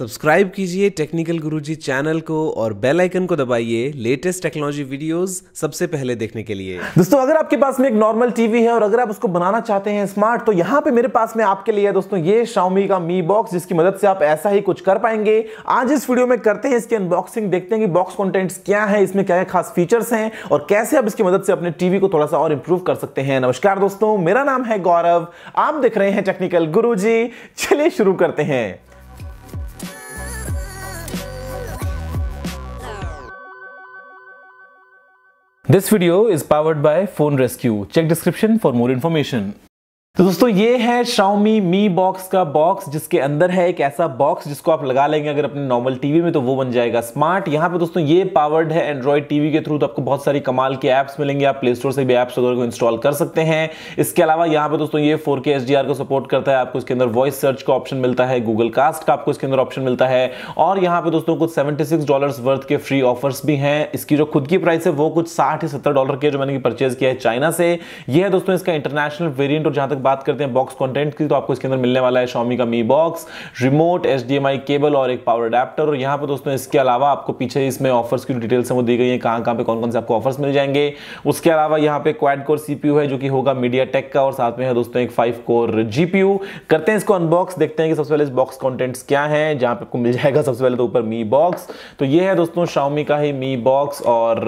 Subscribe कीजिए technical गुरुजी channel को और बेल आइकन को दबाइए लेटेस्ट टेक्नोलॉजी वीडियोस सबसे पहले देखने के लिए दोस्तों अगर आपके पास में एक नॉर्मल टीवी है और अगर आप उसको बनाना चाहते हैं स्मार्ट तो यहाँ पे मेरे पास में आपके लिए दोस्तों ये शाउमी का मी बॉक्स जिसकी मदद से आप ऐसा ही कुछ कर पाएंगे आज इस वीडियो में करते हैं इसकी अनबॉक्सिंग देखते हैं कि बॉक्स कॉन्टेंट्स क्या है इसमें क्या क्या खास फीचर्स हैं और कैसे आप इसकी मदद से अपने टीवी को थोड़ा सा और इंप्रूव कर सकते हैं नमस्कार दोस्तों मेरा नाम है गौरव आप देख रहे हैं टेक्निकल गुरु चलिए शुरू करते हैं This video is powered by Phone Rescue. Check description for more information. तो दोस्तों ये है Xiaomi Mi बॉक्स का बॉक्स जिसके अंदर है एक ऐसा बॉक्स जिसको आप लगा लेंगे अगर अपने नॉर्मल टीवी में तो वो बन जाएगा स्मार्ट यहाँ पे दोस्तों ये पावर्ड है एंड्रॉयड टीवी के थ्रू तो आपको बहुत सारी कमाल के ऐप्स मिलेंगे आप प्ले स्टोर से भी ऐप्स वगैरह को इंस्टॉल कर सकते हैं इसके अलावा यहाँ पे दोस्तों ये फोर के को सपोर्ट करता है आपको इसके अंदर वॉइस सर्च का ऑप्शन मिलता है गूगल कास्ट का आपको इसके अंदर ऑप्शन मिलता है और यहाँ पे दोस्तों कुछ सेवेंटी डॉलर्स वर्थ के फ्री ऑफर्स भी हैं इसकी जो खुद की प्राइस है वो कुछ साठ या सत्तर डॉलर के जो मैंने परचेज किया है चाइना से यह है दोस्तों इसका इंटरनेशनल वेरियंट और जहां तक बात करते हैं बॉक्स कंटेंट की तो आपको इसके अंदर मिलने वाला है शॉमी का Mi box remote H cable और एक पावर अडेप्टर और यहाँ पर दोस्तों इसके अलावा आपको पीछे इसमें ऑफर्स की डिटेल्स हैं वो दी गई है कहाँ कहाँ पे कौन कौन से आपको ऑफर्स मिल जाएंगे उसके अलावा यहाँ पे क्वाड कोर सीपीयू है जो कि होगा मीडिया टेक का और साथ में है दोस्तों एक फाइव कोर जीपीयू करते हैं इसको अनबॉक्स देखते हैं कि सबसे पहले इस बॉक्स कॉन्टेंट्स क्या है जहाँ पे आपको मिल जाएगा सबसे पहले तो ऊपर मी बॉक्स तो ये है दोस्तों शाउमी का ही मी बॉक्स और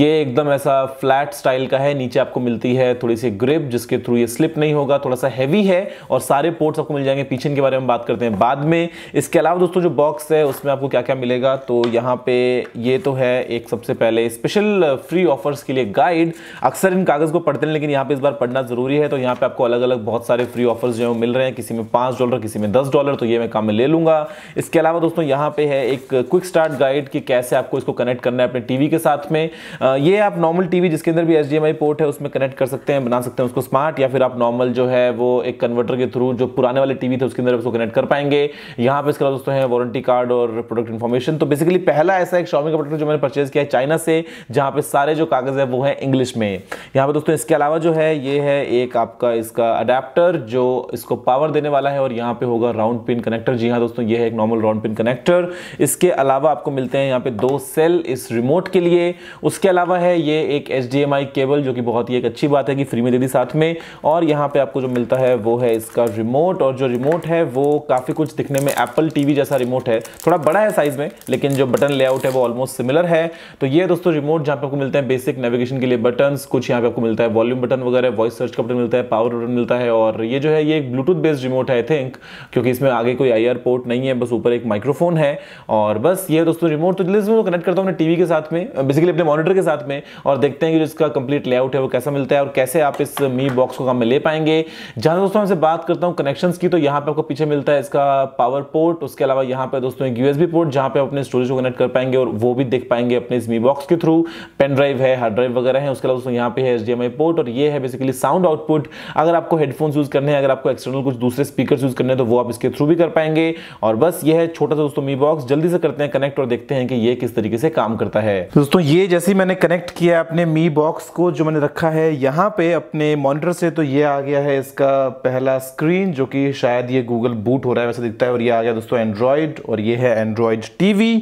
ये एकदम ऐसा फ्लैट स्टाइल का है नीचे आपको मिलती है थोड़ी सी ग्रिप जिसके थ्रू ये स्लिप नहीं होगा थोड़ा सा हैवी है और सारे पोर्ट्स आपको मिल जाएंगे पीछे के बारे में बात करते हैं बाद में इसके अलावा दोस्तों जो बॉक्स है उसमें आपको क्या क्या मिलेगा तो यहाँ पे ये तो है एक सबसे पहले स्पेशल फ्री ऑफर्स के लिए गाइड अक्सर इन कागज़ को पढ़ते हैं लेकिन यहाँ पे इस बार पढ़ना ज़रूरी है तो यहाँ पे आपको अलग अलग बहुत सारे फ्री ऑफर्स जो है मिल रहे हैं किसी में पाँच डॉलर किसी में दस डॉलर तो ये मैं काम में ले लूँगा इसके अलावा दोस्तों यहाँ पे है एक क्विक स्टार्ट गाइड कि कैसे आपको इसको कनेक्ट करना है अपने टीवी के साथ में uh, ये आप नॉर्मल टीवी जिसके अंदर भी एच पोर्ट है उसमें कनेक्ट कर सकते हैं बना सकते हैं उसको स्मार्ट या फिर आप नॉर्मल जो है वो एक कन्वर्टर के थ्रू जो पुराने वाले टीवी थे उसके अंदर उसको कनेक्ट कर पाएंगे यहाँ पे इसके अलावा दोस्तों है वारंटी कार्ड और प्रोडक्ट इन्फॉर्मेशन तो बेसिकली पहला ऐसा एक शॉमी का प्रोडक्ट जो मैंने परचेज किया है चाइना से जहाँ पे सारे जो कागज़ है वो है इंग्लिश में यहाँ पे दोस्तों इसके अलावा जो है ये है एक आपका इसका अडेप्टर जो इसको पावर देने वाला है और यहाँ पे होगा राउंड पिन कनेक्टर जी हाँ दोस्तों ये है एक नॉर्मल राउंड पिन कनेक्टर इसके अलावा आपको मिलते हैं यहाँ पे दो सेल इस रिमोट के लिए उसके अलावा है ये एक एच केबल जो कि बहुत ही एक अच्छी बात है कि फ्री में दे दी साथ में और यहाँ यहाँ पे आपको जो मिलता है वो है इसका रिमोट और जो रिमोट है वो काफ़ी कुछ दिखने में एप्पल टीवी जैसा रिमोट है थोड़ा बड़ा है साइज़ में लेकिन जो बटन लेआउट है वो ऑलमोस्ट सिमिलर है तो ये दोस्तों रिमोट जहाँ पे आपको मिलते हैं बेसिक नेविगेशन के लिए बटन कुछ यहाँ पे आपको मिलता है वॉल्यूम बटन वगैरह वॉइस सर्च का बटन मिलता है पावर बटन मिलता है और ये जो है ये एक ब्लूटूथ बेस्ड रिमोट है आई थिंक क्योंकि इसमें आगे कोई आई पोर्ट नहीं है बस ऊपर एक माइक्रोफोन है और बस ये दोस्तों रिमोट तो जिसमें कनेक्ट करता हूँ अपने टी के साथ में बेसिकली अपने मॉनिटर के साथ में और देखते हैं कि जो इसका कंप्लीट लेआउट है वो कैसा मिलता है और कैसे आप इस मी बॉक्स को काम में ले पाए पाएंगे जहां दोस्तों हमसे बात करता हूँ कनेक्शंस की तो यहाँ पे आपको पीछे मिलता है इसका पावर पोर्ट उसके अलावा यहाँ पे दोस्तों एक यूएसबी पोर्ट जहां पे अपने स्टोरेज को कनेक्ट कर पाएंगे और वो भी देख पाएंगे अपने इस मी बॉक्स के थ्रू पेन ड्राइव है हार्ड ड्राइव वगैरह है उसके अलावा दोस्तों यहाँ पे है एच पोर्ट और ये है बेसिकली साउंड आउटपुट अगर आपको हेडफोन्स यूज़ करने हैं अगर आपको एक्सटर्नल कुछ दूसरे स्पीकर यूज़ करने हैं तो वो आप इसके थ्रू भी कर पाएंगे और बस ये है छोटा सा दोस्तों मी बॉक्स जल्दी से करते हैं कनेक्ट और देखते हैं कि ये किस तरीके से काम करता है दोस्तों ये जैसे ही मैंने कनेक्ट किया अपने मी बॉक्स को जो मैंने रखा है यहाँ पे अपने मॉनिटर से तो ये आ आ गया है इसका पहला स्क्रीन जो कि शायद ये गूगल बूट हो रहा है वैसे दिखता है और ये आ गया दोस्तों एंड्रॉयड और ये है एंड्रॉयड टीवी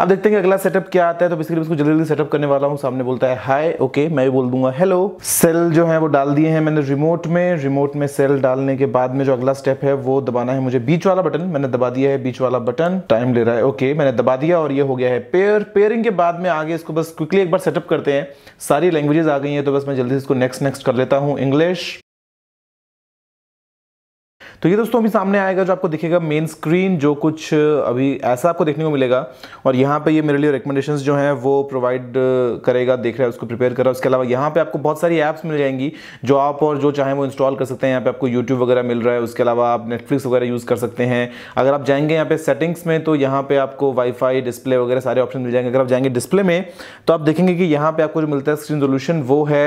अब देखते हैं कि अगला सेटअप क्या आता है तो बेसिकली इसको जल्दी जल्दी सेटअप करने वाला हूँ सामने बोलता है हाय ओके मैं भी बोल दूंगा हेलो सेल जो है वो डाल दिए हैं मैंने रिमोट में रिमोट में सेल डालने के बाद में जो अगला स्टेप है वो दबाना है मुझे बीच वाला बटन मैंने दबा दिया है बीच वाला बटन टाइम ले रहा है ओके मैंने दबा दिया और ये हो गया है पेयर पेयरिंग के बाद में आगे इसको बस क्विकली एक बार सेटअप करते हैं सारी लैंग्वेजेस आ गई है तो बस मैं जल्दी इसको नेक्स्ट नेक्स्ट कर लेता हूँ इंग्लिश तो ये दोस्तों अभी सामने आएगा जो आपको दिखेगा मेन स्क्रीन जो कुछ अभी ऐसा आपको देखने को मिलेगा और यहाँ पे ये मेरे लिए रिकमेंडेशन जो हैं वो प्रोवाइड करेगा देख रहा है उसको प्रिपेयर कर रहा है उसके अलावा यहाँ पे आपको बहुत सारी ऐप्स मिल जाएंगी जो आप और जो चाहें वो इंस्टॉल कर सकते हैं यहाँ पे आपको यूट्यूब वगैरह मिल रहा है उसके अलावा आप नेटफ्लिक्स वगैरह यूज़ कर सकते हैं अगर आप जाएंगे यहाँ पे सेटिंग्स में तो यहाँ पे आपको वाईफाई डिस्प्ले वगैरह सारे ऑप्शन मिल जाएंगे अगर आप जाएंगे डिस्प्ले में तो आप देखेंगे कि यहाँ पे आपको जो मिलता है स्क्रीन रोल्यूशन वो है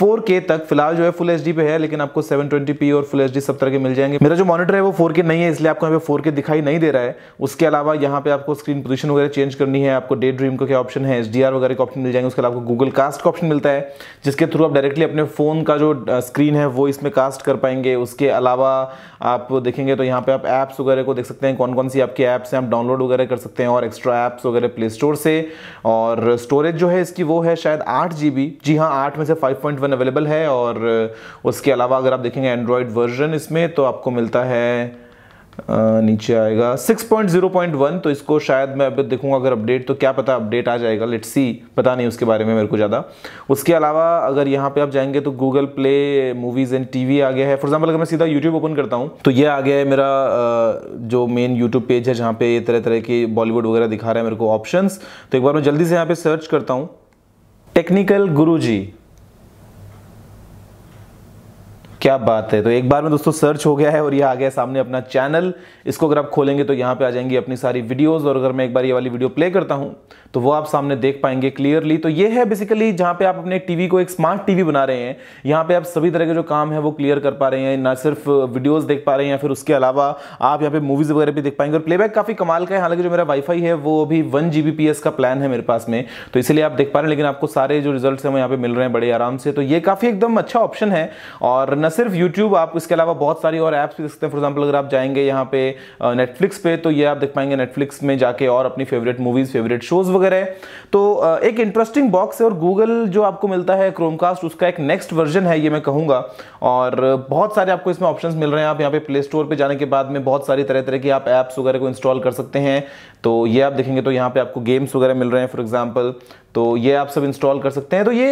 4K तक फिलहाल जो है फुल एच पे है लेकिन आपको 720p और फुल एच सब तरह के मिल जाएंगे मेरा जो मॉनिटर है वो 4K नहीं है इसलिए आपको यहाँ पे 4K दिखाई नहीं दे रहा है उसके अलावा यहाँ पे आपको स्क्रीन पोजीशन वगैरह चेंज करनी है आपको डे ड्रीम का क्या ऑप्शन है एच वगैरह के ऑप्शन मिल जाएंगे उसके अलावा गूगल कास्ट का ऑप्शन मिलता है जिसके थ्रू आप डायरेक्टली अपने फ़ोन का जो स्क्रीन है वो इसमें कास्ट कर पाएंगे उसके अलावा आप देखेंगे तो यहाँ पे आप ऐप्स वगैरह को देख सकते हैं कौन कौन सी आपकी ऐप्स हैं आप डाउनलोड वगैरह कर सकते हैं और एक्स्ट्रा ऐप्स वगैरह प्ले स्टोर से और स्टोरेज जो है इसकी वो है शायद आठ जी जी हाँ आठ में से फाइव पॉइंट वन अवेलेबल है और uh, उसके अलावा अगर आप देखेंगे एंड्रॉयड वर्जन इसमें तो आपको मिलता है uh, नीचे आएगा 6.0.1 तो इसको शायद मैं अभी देखूंगा अगर अपडेट तो क्या पता अपडेट आ जाएगा लेट्स सी पता नहीं उसके बारे में मेरे को ज़्यादा उसके अलावा अगर यहाँ पे आप जाएंगे तो Google play movies and TV आ गया है फॉर एग्जांपल अगर मैं सीधा यूट्यूब ओपन करता हूँ तो ये आ गया है मेरा uh, जो मेन यूट्यूब पेज है जहाँ पे तरह तरह के बॉलीवुड वगैरह दिखा रहा है मेरे को ऑप्शन तो एक बार मैं जल्दी से यहाँ पर सर्च करता हूँ टेक्निकल गुरु क्या बात है तो एक बार में दोस्तों सर्च हो गया है और ये आ गया सामने अपना चैनल इसको अगर आप खोलेंगे तो यहाँ पे आ जाएंगी अपनी सारी वीडियोस और अगर मैं एक बार ये वाली वीडियो प्ले करता हूँ तो वो आप सामने देख पाएंगे क्लियरली तो ये है बेसिकली जहाँ पे आप अपने टीवी को एक स्मार्ट टीवी बना रहे हैं यहाँ पे आप सभी तरह के जो काम है वो क्लियर कर पा रहे हैं ना सिर्फ वीडियोज देख पा रहे हैं फिर उसके अलावा आप यहाँ पे मूवीज वगैरह भी देख पाएंगे और प्लेबैक काफी कमाल का है हालांकि जो मेरा वाईफाई है वो अभी वन जीबीपीएस का प्लान है मेरे पास में तो इसलिए आप देख पा रहे हैं लेकिन आपको सारे जो रिजल्ट है वो यहाँ पे मिल रहे हैं बड़े आराम से तो ये काफी एकदम अच्छा ऑप्शन है और न सिर्फ यूट्यूब आप इसके अलावा बहुत सारी और ऐप्स भी देख सकते हैं फॉर एग्जाम्पल अगर आप जाएंगे यहाँ पे नेटफ्लिक्स पे तो ये आप देख पाएंगे नेटफ्लिक्स में जाके और अपनी फेवरेट मूवीज फेवरेट शोज वगैरह तो एक इंटरेस्टिंग बॉक्स है और गूगल जो आपको मिलता है क्रोमकास्ट उसका एक नेक्स्ट वर्जन है ये मैं कहूँगा और बहुत सारे आपको इसमें ऑप्शन मिल रहे हैं आप यहाँ पे प्ले स्टोर पर जाने के बाद में बहुत सारी तरह तरह की आप ऐप्स वगैरह को इंस्टॉल कर सकते हैं तो ये आप देखेंगे तो यहाँ पे आपको गेम्स वगैरह मिल रहे हैं फॉर एग्जाम्पल तो ये आप सब इंस्टॉल कर सकते हैं तो ये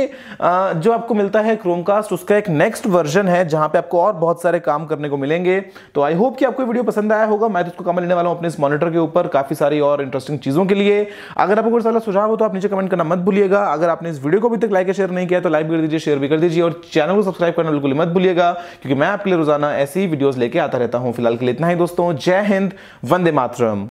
जो आपको मिलता है क्रोमकास्ट उसका एक नेक्स्ट वर्जन है जहां पे आपको और बहुत सारे काम करने को मिलेंगे तो आई होप कि आपको वीडियो पसंद आया होगा मैं तो उसको कमेंट लेने वाला हूं अपने इस मॉनिटर के ऊपर काफ़ी सारी और इंटरेस्टिंग चीज़ों के लिए अगर आपको कोई सारा सुझाव हो तो आप नीचे कमेंट करना मत भूलिएगा अगर आपने इस वीडियो को अभी तक लाइक शेयर नहीं किया तो लाइक भी कर दीजिए शेयर भी कर दीजिए और चैनल को सब्सक्राइब करना बिल्कुल मत भूलिएगा क्योंकि मैं आपके लिए रोजाना ऐसी वीडियोज़ लेके आता रहता हूँ फिलहाल के लिए इतना ही दोस्तों जय हिंद वंदे मातरम